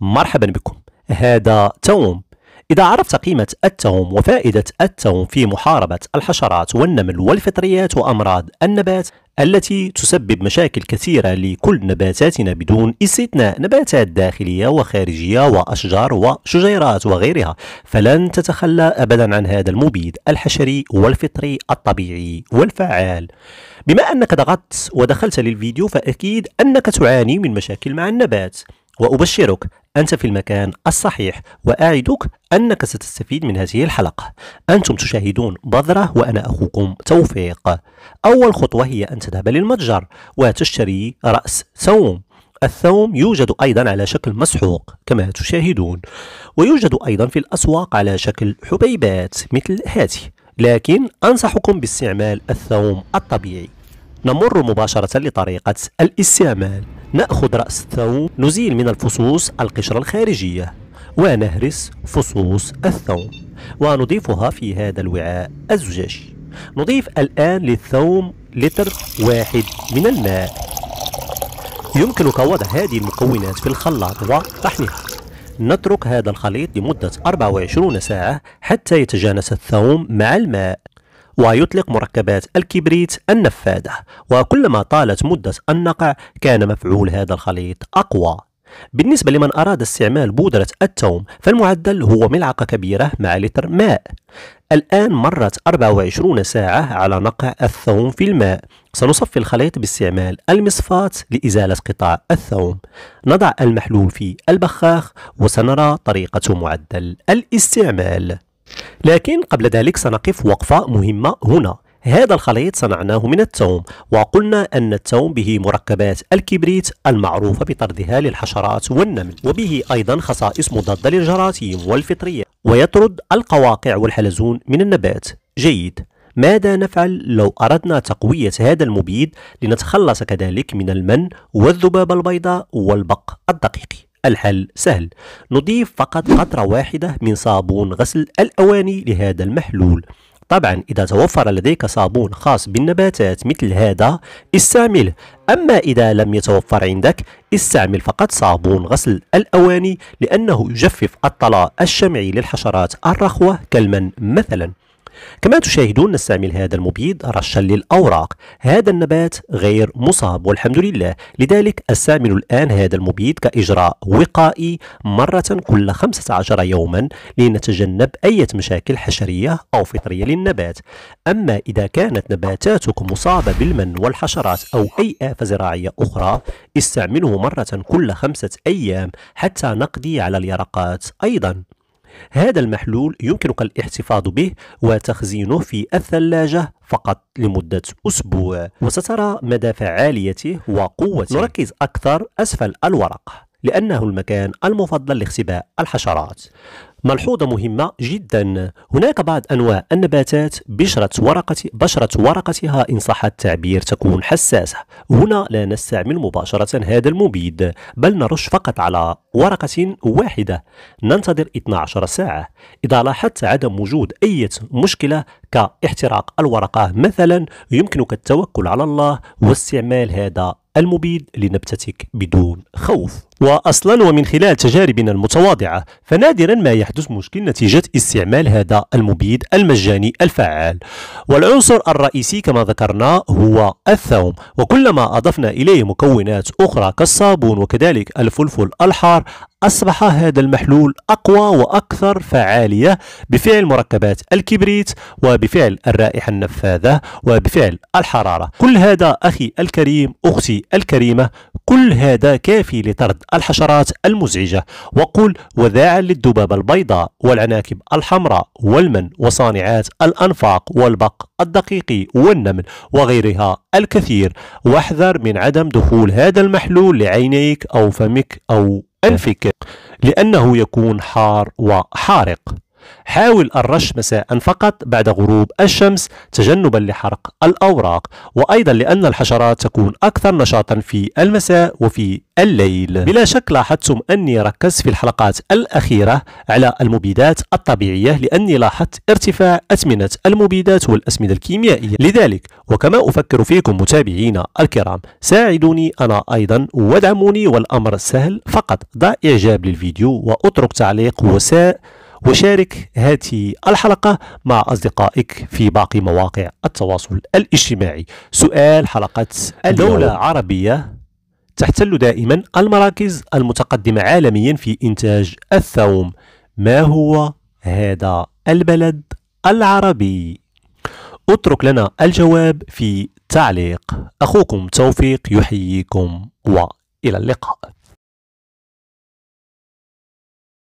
مرحبا بكم هذا توم إذا عرفت قيمة التوم وفائدة التوم في محاربة الحشرات والنمل والفطريات وأمراض النبات التي تسبب مشاكل كثيرة لكل نباتاتنا بدون استثناء نباتات داخلية وخارجية وأشجار وشجيرات وغيرها فلن تتخلى أبدا عن هذا المبيد الحشري والفطري الطبيعي والفعال بما أنك ضغطت ودخلت للفيديو فأكيد أنك تعاني من مشاكل مع النبات وأبشرك أنت في المكان الصحيح وأعدك أنك ستستفيد من هذه الحلقة أنتم تشاهدون بذرة وأنا أخوكم توفيق أول خطوة هي أن تذهب للمتجر وتشتري رأس ثوم الثوم يوجد أيضا على شكل مسحوق كما تشاهدون ويوجد أيضا في الأسواق على شكل حبيبات مثل هذه لكن أنصحكم باستعمال الثوم الطبيعي نمر مباشرة لطريقة الاستعمال نأخذ رأس الثوم نزيل من الفصوص القشرة الخارجية ونهرس فصوص الثوم ونضيفها في هذا الوعاء الزجاجي نضيف الآن للثوم لتر واحد من الماء يمكنك وضع هذه المكونات في الخلاط وطحنها نترك هذا الخليط لمدة 24 ساعة حتى يتجانس الثوم مع الماء ويطلق مركبات الكبريت النفاذة وكلما طالت مدة النقع كان مفعول هذا الخليط أقوى بالنسبة لمن أراد استعمال بودرة التوم فالمعدل هو ملعقة كبيرة مع لتر ماء الآن مرت 24 ساعة على نقع الثوم في الماء سنصفي الخليط باستعمال المصفاة لإزالة قطع الثوم نضع المحلول في البخاخ وسنرى طريقة معدل الاستعمال لكن قبل ذلك سنقف وقفة مهمة هنا هذا الخليط صنعناه من التوم وقلنا أن التوم به مركبات الكبريت المعروفة بطردها للحشرات والنمل وبه أيضا خصائص مضادة للجراثيم والفطرية ويطرد القواقع والحلزون من النبات جيد ماذا نفعل لو أردنا تقوية هذا المبيد لنتخلص كذلك من المن والذبابة البيضاء والبق الدقيقي الحل سهل نضيف فقط قطرة واحدة من صابون غسل الأواني لهذا المحلول طبعا إذا توفر لديك صابون خاص بالنباتات مثل هذا استعمله أما إذا لم يتوفر عندك استعمل فقط صابون غسل الأواني لأنه يجفف الطلاء الشمعي للحشرات الرخوة كالمن مثلا كما تشاهدون نستعمل هذا المبيد رشا للأوراق هذا النبات غير مصاب والحمد لله لذلك أستعمل الآن هذا المبيد كإجراء وقائي مرة كل 15 يوما لنتجنب أي مشاكل حشرية أو فطرية للنبات أما إذا كانت نباتاتك مصابة بالمن والحشرات أو أي آفة زراعية أخرى استعمله مرة كل خمسة أيام حتى نقضي على اليرقات أيضا هذا المحلول يمكنك الاحتفاظ به وتخزينه في الثلاجة فقط لمدة أسبوع وسترى مدى فعاليته وقوته نركز أكثر أسفل الورقة لأنه المكان المفضل لاختباء الحشرات ملحوظة مهمة جدا هناك بعض أنواع النباتات بشرة, ورقة بشرة ورقتها إن صح التعبير تكون حساسة هنا لا نستعمل مباشرة هذا المبيد بل نرش فقط على ورقة واحدة ننتظر 12 ساعة إذا لاحظت عدم وجود أي مشكلة كاحتراق الورقة مثلا يمكنك التوكل على الله واستعمال هذا المبيد لنبتتك بدون خوف واصلا ومن خلال تجاربنا المتواضعه فنادرا ما يحدث مشكل نتيجه استعمال هذا المبيد المجاني الفعال والعنصر الرئيسي كما ذكرنا هو الثوم وكلما اضفنا اليه مكونات اخرى كالصابون وكذلك الفلفل الحار أصبح هذا المحلول أقوى وأكثر فعالية بفعل مركبات الكبريت وبفعل الرائحة النفاذة وبفعل الحرارة كل هذا أخي الكريم أختي الكريمة كل هذا كافي لطرد الحشرات المزعجة وقل وذاعا للذبابة البيضاء والعناكب الحمراء والمن وصانعات الأنفاق والبق الدقيق والنمل وغيرها الكثير واحذر من عدم دخول هذا المحلول لعينيك أو فمك أو أنفك لأنه يكون حار وحارق حاول الرش مساء فقط بعد غروب الشمس تجنبا لحرق الأوراق وأيضا لأن الحشرات تكون أكثر نشاطا في المساء وفي الليل بلا شك لاحظتم أني ركزت في الحلقات الأخيرة على المبيدات الطبيعية لأني لاحظت ارتفاع أثمنة المبيدات والأسمدة الكيميائية لذلك وكما أفكر فيكم متابعينا الكرام ساعدوني أنا أيضا وادعموني والأمر سهل فقط ضع إعجاب للفيديو وأترك تعليق وساء وشارك هذه الحلقة مع أصدقائك في باقي مواقع التواصل الاجتماعي سؤال حلقة دولة عربية تحتل دائما المراكز المتقدمة عالميا في إنتاج الثوم ما هو هذا البلد العربي اترك لنا الجواب في تعليق أخوكم توفيق يحييكم وإلى اللقاء